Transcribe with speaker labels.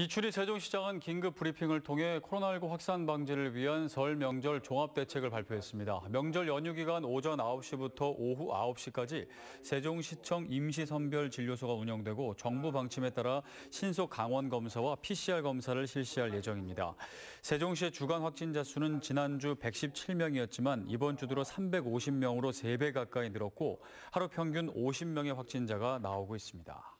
Speaker 1: 이추리 세종시장은 긴급 브리핑을 통해 코로나19 확산 방지를 위한 설 명절 종합대책을 발표했습니다. 명절 연휴 기간 오전 9시부터 오후 9시까지 세종시청 임시선별진료소가 운영되고 정부 방침에 따라 신속 강원검사와 PCR검사를 실시할 예정입니다. 세종시의 주간 확진자 수는 지난주 117명이었지만 이번 주 들어 350명으로 3배 가까이 늘었고 하루 평균 50명의 확진자가 나오고 있습니다.